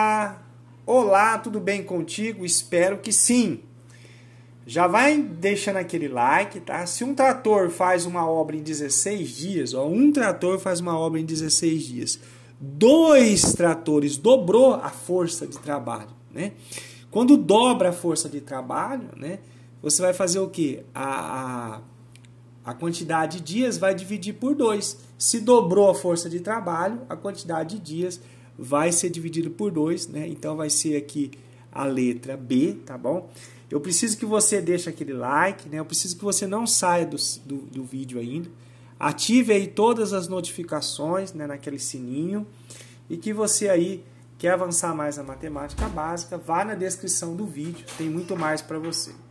Ah, olá, tudo bem contigo? Espero que sim. Já vai deixando aquele like, tá? Se um trator faz uma obra em 16 dias, ó, um trator faz uma obra em 16 dias. Dois tratores dobrou a força de trabalho, né? Quando dobra a força de trabalho, né? Você vai fazer o quê? A, a, a quantidade de dias vai dividir por dois. Se dobrou a força de trabalho, a quantidade de dias vai ser dividido por 2, né? Então vai ser aqui a letra B, tá bom? Eu preciso que você deixe aquele like, né? Eu preciso que você não saia do, do, do vídeo ainda. Ative aí todas as notificações, né? Naquele sininho. E que você aí quer avançar mais na matemática básica, vá na descrição do vídeo, tem muito mais para você.